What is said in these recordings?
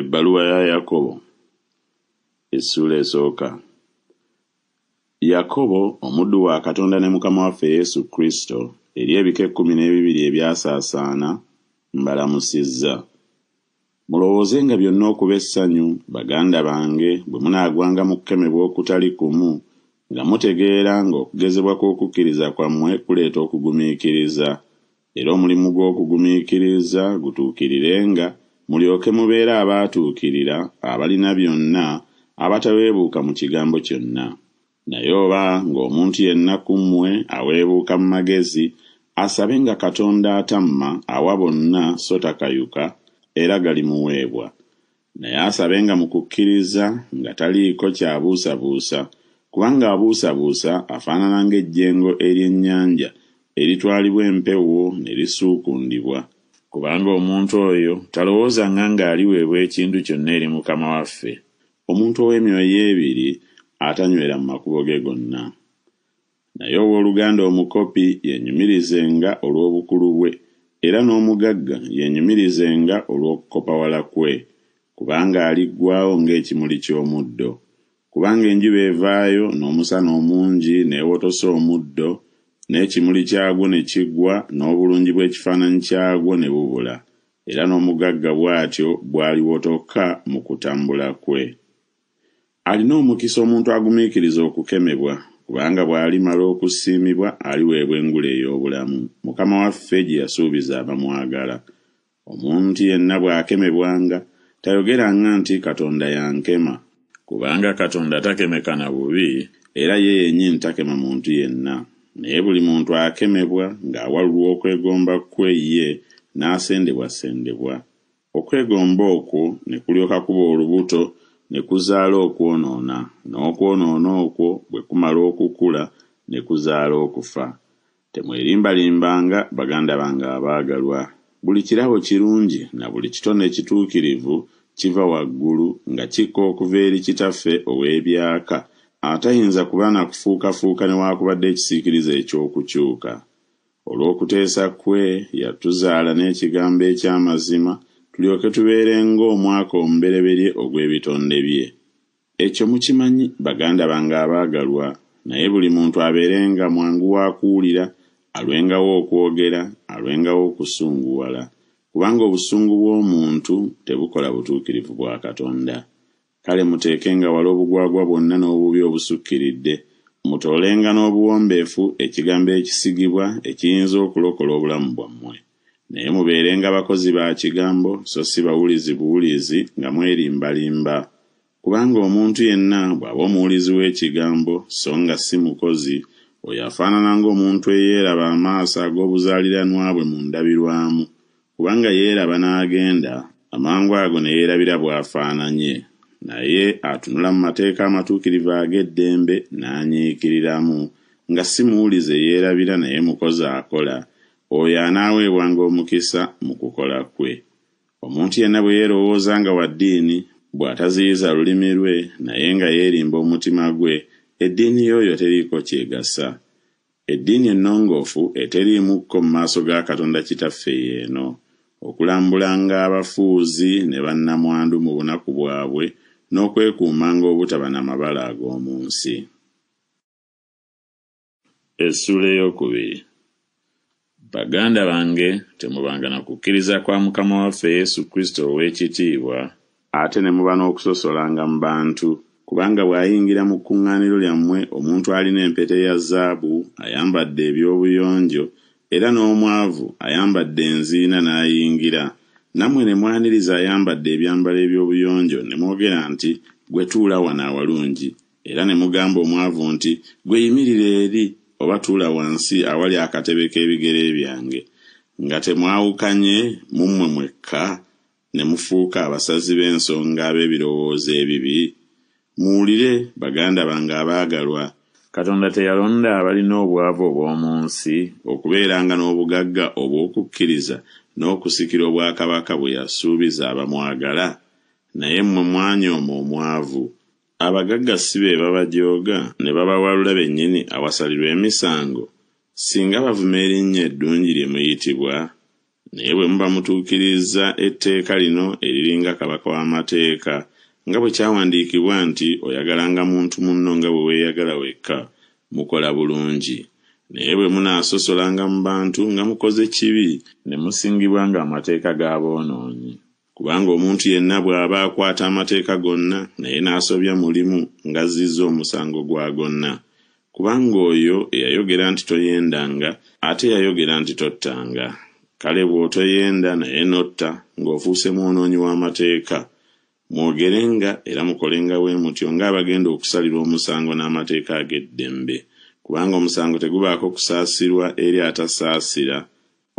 ebbaluwa ya yakobo essula esooka yakobo omuddu wa katonda ne mukama waffe yesu kristo eri ebika ekkumi n'ebibiri ebyasaasaana mbalamusizza mulowooze nga byonna okuba essanyu baganda bange bwe munaagwanga mu kukemebwa okutali kumu nga mutegeera ng'okugezebwa kw'okukkiriza kwammwe kuleeta okugumiikiriza era omulimu gw'okugumiikiriza gutuukirirenga mulyoke mubeere abaatuukirira abalina byonna abataweebuuka mu kigambo kyonna naye oba ng'omuntu yenna ku mmwe aweebuuka mu magezi asabe nga katonda atamma awa bonna so takayuka era galimuweebwa naye asabe nga mu kukkiriza nga taliiko kyabuusabuusa kubanga abuusabuusa afaanana ng'ejjengo ery'ennyanja eritwalibwa empewo ne lisuukundibwa kubanga omuntu oyo talowoozanga ng'aliweebwa ekintu kyonna eri mukama waffe omuntu ow'emyoyo ebiri atanywera mu makubo ge gonna naye owooluganda omukopi yenyumirizenga olw'obukulu bwe era n'omugagga yenyumirizenga olw'okukopawala kwe kubanga aliggwawo ng'ekimuli ky'omuddo kubanga enjuba evaayo n'omusana omungi n'ewotosa omuddo n'ekimuli kyagwo ne kiggwa n'obulungi bw'ekifaananyi kyagwo ne bubula era n'omugagga bw'atyo bw'aliwo tokka mu kutambula kwe alina omukisa omuntu agumiikiriza okukemebwa kubanga bw'alimala okusiimibwa aliweebwa engula ey'obulamu mukama waffe gye yasuubiza abamwagala omuntu yenna bw'akemebwanga tayogeranga nti katonda yankema kubanga katonda takemeka na bubi era ye yennyini takema muntu yenna naye buli muntu akemebwa ng'awalulwa okwegomba kwe ye n'asendebwasendebwa okwegomba okwo ne kulyoka kuba olubuto ne kuzaala okwonoona n'okwonoona okwo bwe kumala okukula ne kuzaala okufa temwerimbalimbanga baganda bange abaagalwa buli kirabo kirungi na buli kitone kituukirivu kiva waggulu nga kikka okuva eri kitaffe ow'ebyaka atayinza kuba nakufuukafuuka newaakubadde ekisiikirizo eky'okukyuka olw'okuteesa kwe yatuzaala n'ekigambo eky'amazima tulyoke tubeere ng'omwaka omubereberye ogw'ebitonde bye ekyo mukimanyi baganda bange abaagalwa naye buli muntu abeerenga mwangu wa kuwulira alwengawo okwogera alwengawo okusunguwala kubanga obusungu bw'omuntu tebukola butuukirivu bwa katonda kale muteekenga wala obugwagwa bwonna n'obubi obusukkiridde mutoolenga n'obuwombeefu ekigambo ekisigibwa ekiyinza okulokola obulamu bwammwe naye mubeerenga bakozi ba kigambo so si bawulizi buwulizi nga mwerimbalimba kubanga omuntu yenna bw'aba omuwulizi w'ekigambo so nga si mukozi oyo afaanana ng'omuntu eyeeraba amaaso ag'obuzaaliranwa bwe mu ndabirwamu kubanga yeeraba n'agenda amangu ago ne yeerabira bw'afaananye naye atunula mu mateeka amatuukirivu ag'eddembe n'anyiikiriramu nga si muwulize yeerabira naye mukozi akola oyo anaaweebwanga omukisa mu kukola kwe omuntu yenna bwe yeerowooza nga wa ddiini bw'ataziyiza lulimi lwe naye nga yeerimba omutima gwe eddiini y'oyo teriiko kyegasa eddiini ennongoofu eteriimukko mu maaso ga katonda kitaffe y'eno okulambulanga abafuuzi ne bannamwandu mu bunaku bwabwe n'okwekuumanga obutaba na mabala ag'omu nsi baganda bange temubangana kukkiriza kwa mukama waffe yesu kristo ow'ekitiibwa ate ne muba n'okusosolanga mu bantu kubanga bw'ayingira mu kkuŋŋaaniro lyammwe omuntu alina empeta ya zaabu ayambadde eby'obuyonjo era n'omwavu ayambadde enziina n'ayingira nammwe ne mwaniriza ayambadde ebyambalo eby'obuyonjo ne mwogera nti gwe tuula wano awalungi era ne mugamba omwavu nti gwe yimirira eri oba tuula wansi awali akatebe k'ebigere byange nga temwawukanye mummwe mwekka ne mufuuka abasazi b'ensonga ab'ebirowoozo ebibi muwulire baganda bange abaagalwa katonda teyalonda abalina obwavu obw'omu nsi okubeeranga n'obugagga obw'okukkiriza n'okusikira obwakabaka bwe yasuubiza abamwagala naye mmwe mwanyooma omwavu abagagga si be babajooga ne babawalula bennyini awasalirwa emisango singa bavuma erinnya eddungi lye muyitibwa naye bwe muba mutuukirizza etteeka lino eriringa kabaka w'amateeka nga bwe kyawandiikibwa nti oyagalanga muntu munno nga bwe weeyagala wekka mukola bulungi naye bwe munaasosolanga mu bantu nga mukoze kibi ne musingibwa ng'amateeka g'aboonoonyi kubanga omuntu yenna bw'aba akwata amateeka gonna naye n'asobya mulimu ng'azzizza omusango gwa gonna kubanga oyo eyayogera nti toyendanga ate yayogera nti tottanga kale bw'otoyenda naye n'otta ng'ofuuse mwonoonyi w'amateeka mwogerenga era mukolengawo emutyo ng'abagenda okusalira omusango n'amateeka ag'eddembe kubanga omusango tegubaako kusaasirwa eri atasaasira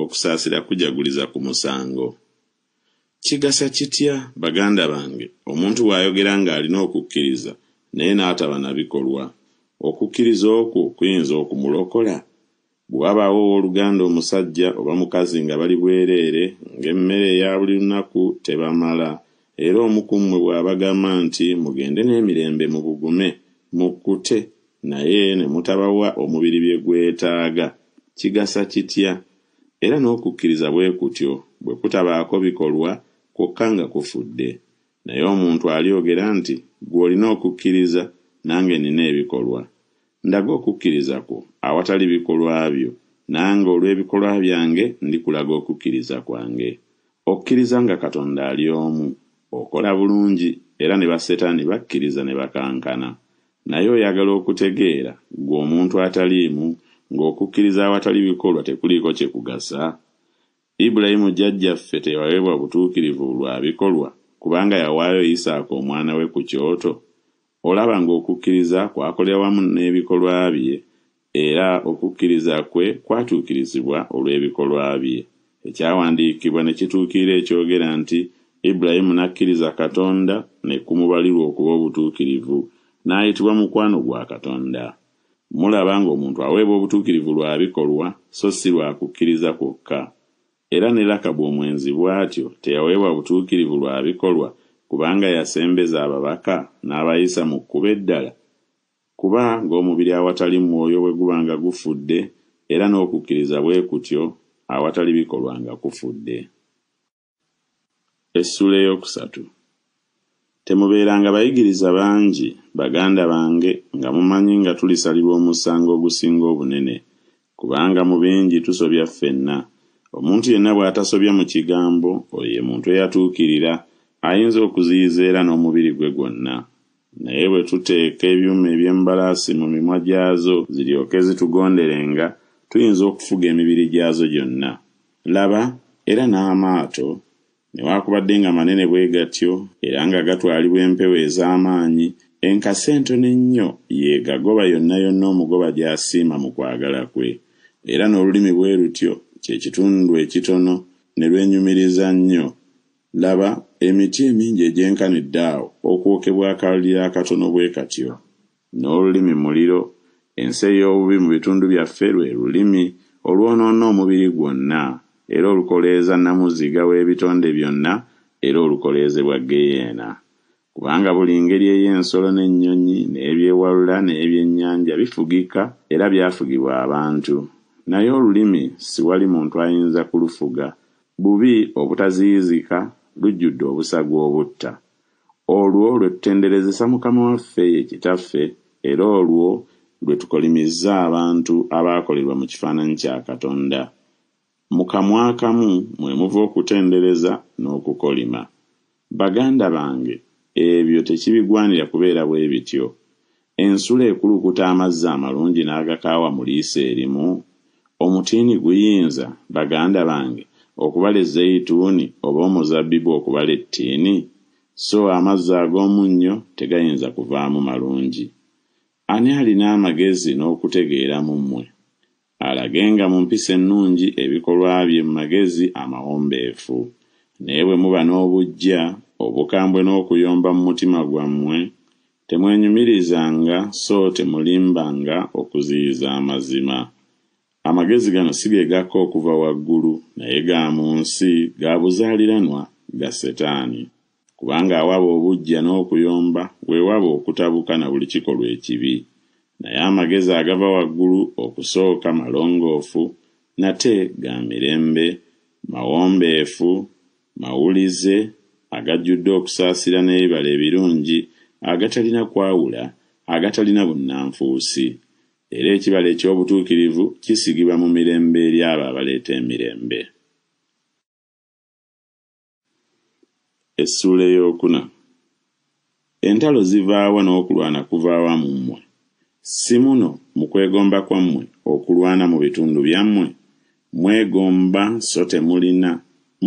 okusaasira kujaguliza ku musango kigasa kitya baganda bange omuntu bw'ayogera ng'alina okukkiriza naye n'ataba na bikolwa okukkiriza okwo kuyinza okumulokola bwe wabaawo ow'oluganda omusajja oba mukazi nga bali bwereere ng'emmere eya buli lunaku tebamala era omukummwe bw'abagamba nti mugende n'emirembe mu bugume mukkute naye ne mutabawa omubiri bye gwetaaga kigasa kitya era n'okukkiriza bwe kutyo bwe kutabaako bikolwa kwokka nga kufudde naye omuntu alyogera nti gw'olina okukkiriza nange nnina ebikolwa ndaga okukkiriza kwo awatali bikolwa byo nange olw'ebikolwa byange ndikulaga okukkiriza kwange okkiriza nga katonda ali omu okola bulungi era ne basetaani bakkiriza ne bakankana naye oyagala okutegeera gwe omuntu ataliimu ng'okukkiriza awatali bikolwa tekuliiko kye kugasa ibulayimu jjajjaffe teyaweebwa butuukirivu lwa bikolwa kubanga yawaayo isaaka omwana we ku kyoto olaba ng'okukkiriza kwakolera wamu n'ebikolwa bye era okukkiriza kwe kwatuukirizibwa olw'ebikolwa bye ekyawandiikibwa ne kituukirira ekyogera nti ibulayimu n'akkiriza katonda ne kumubalirwa okuba obutuukirivu n'ayitibwa mukwano gwa katonda mulaba ng'omuntu aweebwa obutuukirivu lwa bikolwa so si lwa kukkiriza kwokka era ne lakabu omwenzi bw'atyo teyaweebwa obutuukirivu lwa bikolwa kubanga yasembeza ababaka n'abayisa mu kkuba eddala kuba ng'omubiri awatali mwoyo bwe guba nga gufudde era n'okukkiriza bwe kutyo awatali bikolwa nga kufudde Esule yokusatu. temubeeranga bayigiriza bangi baganda bange nga mumanyi nga tulisalirwa omusango ogusinga obunene kubanga mu bingi tusobya ffenna omuntu yenna bw'atasobya mu kigambo oyo ye muntu eyatuukirira ayinza okuziyiza era n'omubiri gwe gwonna naye bwe tuteeka ebyuma eby'embalaasi mu mimwa gyazo ziryoke zitugonderenga tuyinza okufuga emibiri gyazo gyonna laba era n'amaato newaakubadde nga manene bwe gatyo era nga gatwalibwa empewo ez'amaanyi enkasa entono ennyo yeegagoba yonna yonna omugoba gy'asiima mu kwagala kwe era n'olulimi bwe lutyo kye kitundu ekitono ne lwenyumiriza nnyo laba emiti emingi egyenkanidde awo okwokebwa akalulira akatono bwe katyo n'olulimi muliro ensi ey'obubi mu bitundu byaffe lwe lulimi olwonoona omubiri gwonna era olukoleeza namuziga w'ebitonde byonna era olukoleeze bwa geyeena kubanga buli ngeri ey'ensolo n'ennyonyi n'ebyewalula n'ebyennyanja bifugika era byafugibwa abantu naye olulimi siwali muntu ayinza kulufuga bubi obutaziyizika lujjudde obusagwa obutta olwo lwe tutenderezesa mukama waffe ye kitaffe era olwo lwe tukolimizza abantu abaakolerwa mu kifaananyi kya katonda mu kamwa kamu mwe muva okutendereza n'okukolima baganda bange ebyo tekibigwanira kubeera bwe bityo ensula ekulukuta amazzi amalungi n'agakaawa mu liisa erimu omutiini guyinza baganda bange okubala ezeyituuni oba omuzabbibu okubala ettiini so amazzi ag'omunnyo tegayinza kuvaamu malungi ani alina amagezi n'okutegeera mu mmwe alagenga mu mpisa ennungi ebikolwa bye mumagezi amawombeefu naye bwe muba n'obujja obukambwe n'okuyomba mu mutima gwammwe temwenyumirizanga so temulimbanga okuziyiza amazima amagezi gano si geegakka okuva waggulu naye ga mu nsi ga buzaaliranwa ga setaani kubanga awaba obujja n'okuyomba weewaba okutabuka na buli kikolwa ekibi naye amagezi agava waggulu okusooka malongoofu nate ga mirembe mawombeefu mawulize agajjudde okusaasira n'ebibala ebirungi agatalina kwawula agatalina bunnanfuusi era ekibala eky'obutuukirivu kisigibwa mu mirembe eri abo abaleeta emirembe entalo zivaawa n'okulwana kuvaawa mu mmwe si muno mu kwegomba kwammwe okulwana mu bitundu byammwe mwegomba so temulina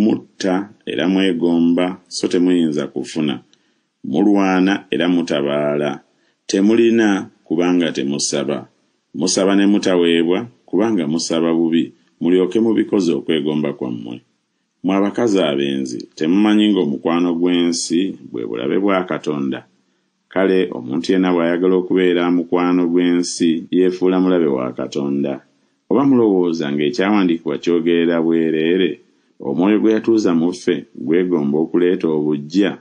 mutta era mwegomba so temuyinza kufuna mulwana era mutabaala temulina kubanga temusaba musaba ne mutaweebwa kubanga musaba bubi mulyoke mubikoze okwegomba kwammwe mwe abakazi abenzi temumanyi ng'omukwano gw'ensi bwe bulabe bwa katonda kale omuntu yenna bw'ayagala okubeera mukwano gw'ensi yeefuula mulabe wa katonda oba mulowooza ng'ekyawandiikibwa kyogerera bwereere omwoyo gwe yatuuza mu ffe gwegomba okuleeta obuggya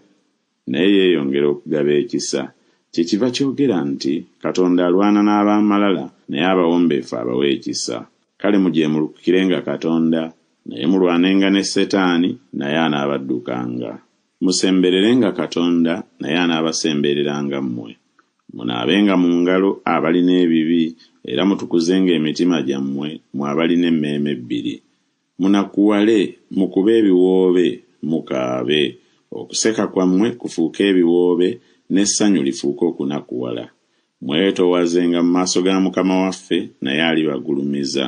naye yeeyongera okugaba ekisa kyekiva kyogera nti katonda alwana n'abamalala naye abawombeefu abawa ekisa kale mujeemulukukirenga katonda naye mulwanenga ne setaani naye anaabaddukanga musembererenga katonda naye anaabasembereranga mmwe munaabenga mu ngalo abalina ebibi era mutukuzenga emitima gyammwe mwe abalina emmeeme ebbiri munakuwale mukube ebiwoobe mukaabe okuseka kwammwe kufuuke ebiwoobe n'essanyu lifuuke okunakuwala mwetowazenga mu maaso ga mukama waffe naye alibagulumiza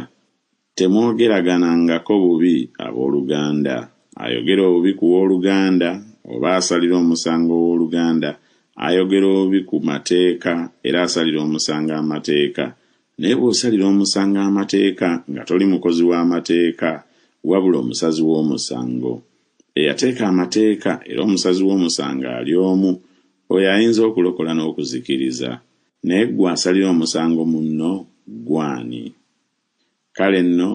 temwogeraganangako bubi ab'oluganda ayogera obubi ku w'oluganda oba asalira omusango w'oluganda ayogera obubi ku mateeka era asalira omusango amateeka naye bw'osalira omusango amateeka nga toli mukozi w'amateeka wabula omusazi w'omusango eyateeka amateeka era omusazi w'omusango ali omu oyo ayinza okulokola n'okuzikiriza naye gwe asalira omusango munno gwani kale nno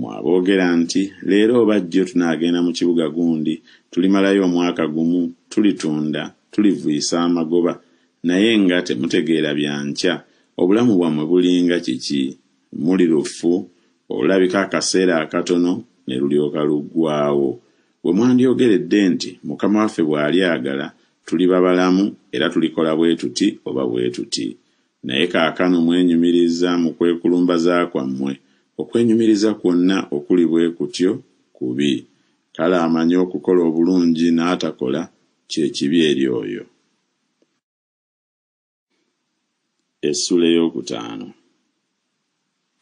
mwaboogera nti leero oba jjo tunaagenda mu kibuga gundi tulimalayo omwaka gumu tulitunda tulivuyisa amagoba naye nga temutegeera byankya obulamu bwammwe bulinga kiki muli lufu olulabika akaseera akatono ne lulyoka luggwaawo bwe mwandyogeredde nti mukama waffe bw'alyagala tuliba balamu era tulikola bwe tuti oba bwe tuti naye kaakano mwenyumiriza mu kwekulumbaza kwammwe okwenyumiriza kwonna okuli bwe kutyo kubi kale amanyi okukola obulungi n'atakola kye kibi eri oyo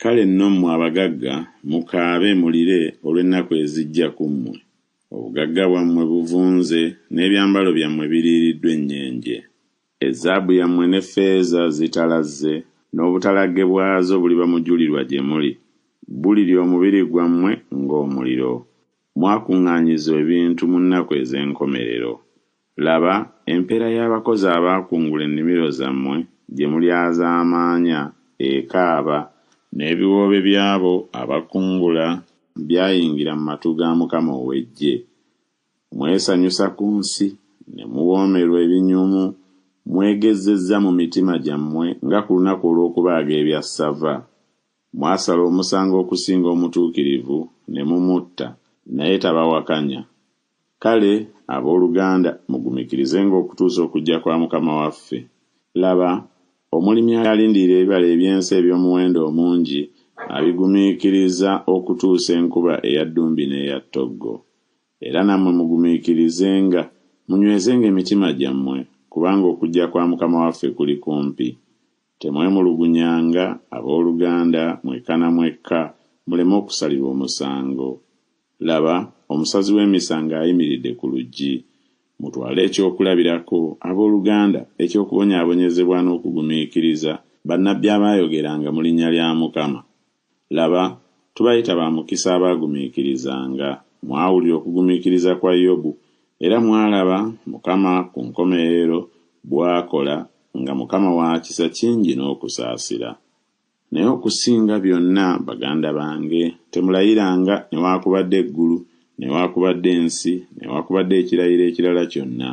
kale nno mmwe abagagga mukaabe mulire olw'ennaku ezijja ku mmwe obugagga bwammwe buvunze n'ebyambalo byammwe biriiriddwa ennyenje ezaabu yammwe ne feeza zitalazze n'obutalagge bwazo buli bamujulirwa gye muli bulirya omubiri gwammwe ng'omuliro mwakuŋŋaanyiza ebintu mu nnaku ez'enkomerero laba empeera y'abakozi abaakungula ennimiro zammwe gye mulyazaamaanya ekaaba n'ebiwoobe byabo abakungula byayingira mu matu ga mukama ow'eggye mwesanyusa ku nsi ne muwoomerwa ebinyumu mwegezezza mu mitima gyammwe nga ku lunaku olw'okubaaga ebya ssava mwasala omusango okusinga omutuukirivu ne mumutta naye tabawakanya kale abooluganda mugumikirizenga okutuusa okujja kwa mukama waffe laba omulimi alindira ebibala ebyensi eby'omuwendo omungi abigumiikiriza okutuusa enkuba eya ddumbi n'eya ttoggo era nammwe mugumiikirizenga munywezenga emitima gyammwe kubanga okujja kwa mukama waffe kuli kumpi temwemulugunyanga abooluganda mwekana mwekka muleme okusalibwa omusango laba omusazi w'emisango ayimiridde ku luggi mutwale ekyokulabirako abooluganda ekyokubonyaabonyezebwa n'okugumiikiriza bannabbi abaayogeranga mu linnya lya mukama laba tubayita ba mukisa abaagumiikirizanga mwawulira okugumiikiriza kwa yobu era mwalaba mukama ku nkomerero bw'akola nga mukama waakisa kingi n'okusaasira naye okusinga byonna baganda bange temulayiranga newaakubadde eggulu newaakubadde ensi newaakubadde ekirayiro ekirala kyonna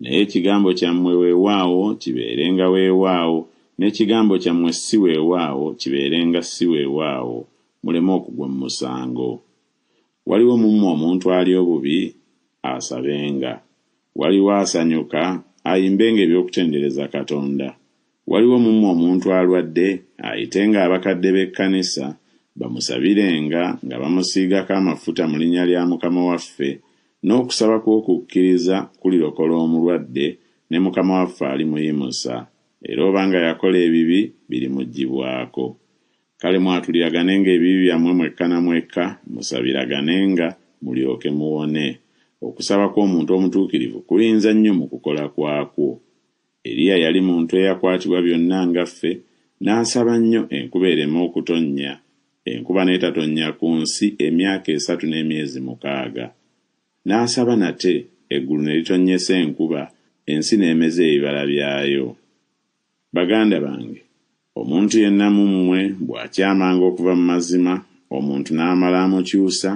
naye ekigambo kyammwe weewaawo kibeerenga weewaawo n'ekigambo kyammwe si weewaawo kibeerenga si weewaawo muleme okugwa mu musango waliwo mumme omuntu ali obubi asabenga waliwo asanyuka ayimbenga ebyokutendereza katonda waliwo mumwe omuntu alwadde ayitenga abakadde b'ekkanisa bamusabirenga nga bamusiigako amafuta mu linnya lya mukama waffe n'okusaba kw'okukkiriza kulirokola omulwadde ne mukama waffe alimuyimusa era oba nga yakola ebibi birimuggibwako kale mwatulyaganenga ebibi byammwe mwekka na mwekka musabiraganenga mulyoke muwone okusaba kw'omuntu omutuukirivu kulinza nnyo mu kukola kwakwo eriya yali muntu eyakwatibwa byonna nga ffe n'asaba nnyo enkuba ereme okutonnya enkuba n'etatonnya ku nsi emyaka esatu n'emyezi mukaaga n'asaba nate eggulu ne litonnyesa enkuba ensi n'emeza ebibala byayo baganda bange omuntu yenna mu mmwe bw'akyamanga okuva mu mazima omuntu n'amala amukyusa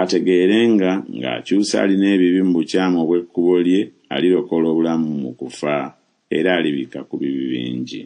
ategeerenga ng'akyusa alina ebibi mu bukyamu obw'ekkubo lye alirokola obulamu mu kufa era alibika ku bibi bingi